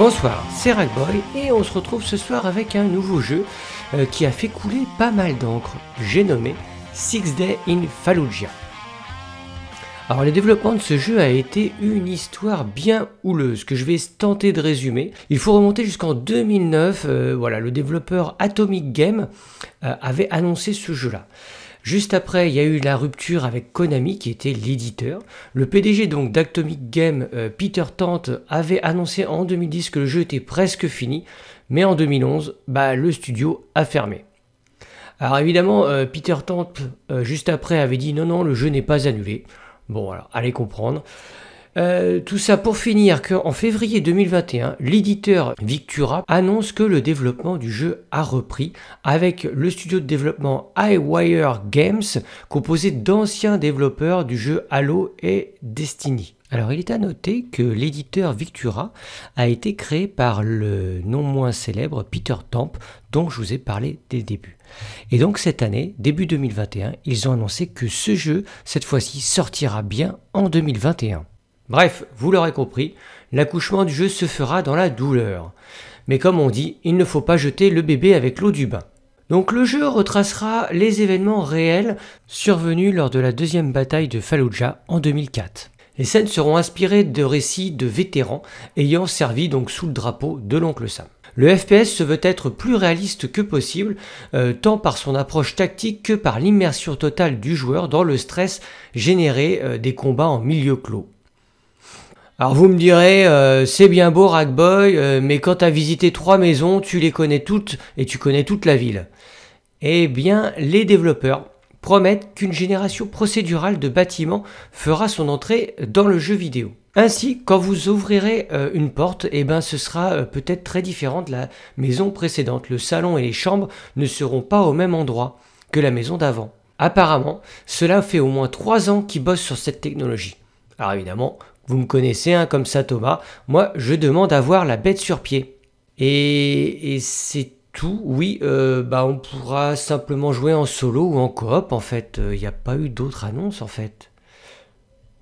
Bonsoir, c'est Ragboy et on se retrouve ce soir avec un nouveau jeu euh, qui a fait couler pas mal d'encre. J'ai nommé Six Day in Fallujah. Alors le développement de ce jeu a été une histoire bien houleuse que je vais tenter de résumer. Il faut remonter jusqu'en 2009, euh, voilà, le développeur Atomic Game euh, avait annoncé ce jeu-là. Juste après, il y a eu la rupture avec Konami qui était l'éditeur. Le PDG donc d'Actomic Game, euh, Peter Tant, avait annoncé en 2010 que le jeu était presque fini, mais en 2011, bah, le studio a fermé. Alors évidemment, euh, Peter Tant, euh, juste après, avait dit non, non, le jeu n'est pas annulé. Bon, alors, allez comprendre. Euh, tout ça pour finir qu'en février 2021, l'éditeur Victura annonce que le développement du jeu a repris avec le studio de développement iWire Games, composé d'anciens développeurs du jeu Halo et Destiny. Alors il est à noter que l'éditeur Victura a été créé par le non moins célèbre Peter Tamp dont je vous ai parlé dès le début. Et donc cette année, début 2021, ils ont annoncé que ce jeu, cette fois-ci, sortira bien en 2021. Bref, vous l'aurez compris, l'accouchement du jeu se fera dans la douleur. Mais comme on dit, il ne faut pas jeter le bébé avec l'eau du bain. Donc le jeu retracera les événements réels survenus lors de la deuxième bataille de Fallujah en 2004. Les scènes seront inspirées de récits de vétérans ayant servi donc sous le drapeau de l'oncle Sam. Le FPS se veut être plus réaliste que possible, euh, tant par son approche tactique que par l'immersion totale du joueur dans le stress généré euh, des combats en milieu clos. Alors vous me direz, euh, c'est bien beau Ragboy, euh, mais quand tu as visité trois maisons, tu les connais toutes et tu connais toute la ville. Eh bien, les développeurs promettent qu'une génération procédurale de bâtiments fera son entrée dans le jeu vidéo. Ainsi, quand vous ouvrirez euh, une porte, eh bien, ce sera peut-être très différent de la maison précédente. Le salon et les chambres ne seront pas au même endroit que la maison d'avant. Apparemment, cela fait au moins trois ans qu'ils bossent sur cette technologie. Alors évidemment, vous me connaissez, hein, comme ça Thomas, moi je demande à voir la bête sur pied. Et, c'est tout, oui, euh, bah on pourra simplement jouer en solo ou en coop en fait, il euh, n'y a pas eu d'autres annonces en fait.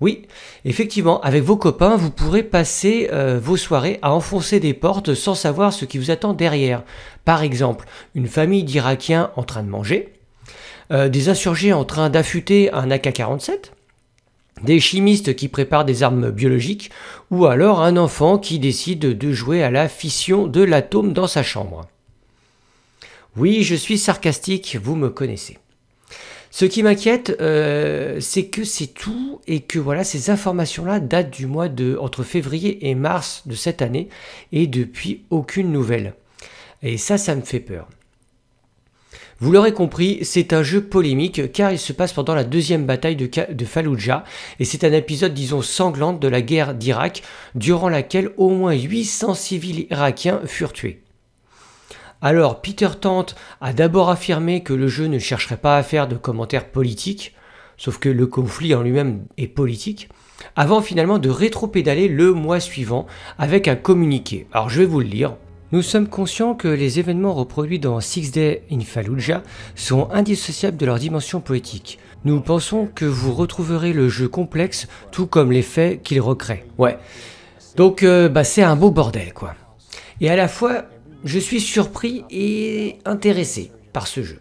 Oui, effectivement, avec vos copains, vous pourrez passer euh, vos soirées à enfoncer des portes sans savoir ce qui vous attend derrière. Par exemple, une famille d'Irakiens en train de manger, des insurgés en train d'affûter un AK-47, des chimistes qui préparent des armes biologiques, ou alors un enfant qui décide de jouer à la fission de l'atome dans sa chambre. Oui, je suis sarcastique, vous me connaissez. Ce qui m'inquiète, euh, c'est que c'est tout et que voilà, ces informations-là datent du mois de entre février et mars de cette année et depuis aucune nouvelle. Et ça, ça me fait peur. Vous l'aurez compris, c'est un jeu polémique car il se passe pendant la deuxième bataille de, de Fallujah et c'est un épisode disons sanglant de la guerre d'Irak durant laquelle au moins 800 civils irakiens furent tués. Alors Peter Tant a d'abord affirmé que le jeu ne chercherait pas à faire de commentaires politiques, sauf que le conflit en lui-même est politique, avant finalement de rétropédaler le mois suivant avec un communiqué. Alors je vais vous le lire nous sommes conscients que les événements reproduits dans Six Day in Fallujah sont indissociables de leur dimension poétique. Nous pensons que vous retrouverez le jeu complexe, tout comme les faits qu'il recrée. Ouais. Donc, euh, bah, c'est un beau bordel, quoi. Et à la fois, je suis surpris et intéressé par ce jeu.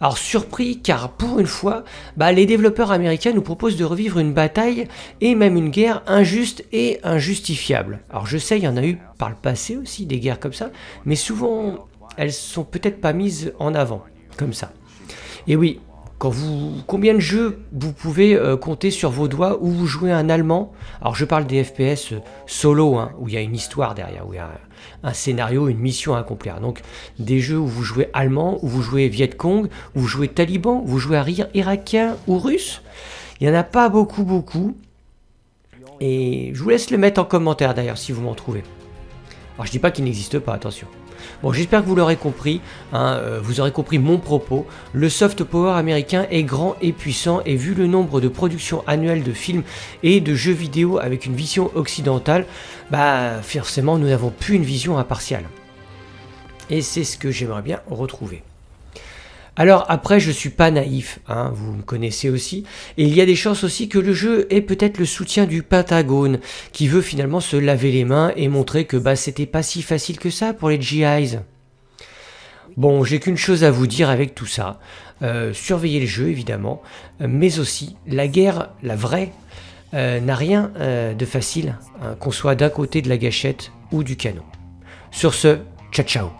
Alors surpris car pour une fois, bah, les développeurs américains nous proposent de revivre une bataille et même une guerre injuste et injustifiable. Alors je sais, il y en a eu par le passé aussi des guerres comme ça, mais souvent elles sont peut-être pas mises en avant comme ça. Et oui, vous, combien de jeux vous pouvez euh, compter sur vos doigts où vous jouez un Allemand Alors je parle des FPS euh, solo, hein, où il y a une histoire derrière, où il y a un, scénario, une mission à accomplir. Donc des jeux où vous jouez Allemand, où vous jouez Viet Cong, où vous jouez Taliban, où vous jouez à Irakien ou Russe. Il n'y en a pas beaucoup, beaucoup. Et je vous laisse le mettre en commentaire d'ailleurs si vous m'en trouvez. Alors je dis pas qu'il n'existe pas, attention. Bon, j'espère que vous l'aurez compris, hein, euh, vous aurez compris mon propos. Le soft power américain est grand et puissant et vu le nombre de productions annuelles de films et de jeux vidéo avec une vision occidentale, bah forcément nous n'avons plus une vision impartiale. Et c'est ce que j'aimerais bien retrouver. Alors après, je suis pas naïf, hein, vous me connaissez aussi, et il y a des chances aussi que le jeu ait peut-être le soutien du Pentagone, qui veut finalement se laver les mains et montrer que bah c'était pas si facile que ça pour les GIs. Bon, j'ai qu'une chose à vous dire avec tout ça. Euh, surveillez le jeu évidemment, mais aussi la guerre, la vraie, euh, n'a rien euh, de facile, hein, qu'on soit d'un côté de la gâchette ou du canon. Sur ce, ciao ciao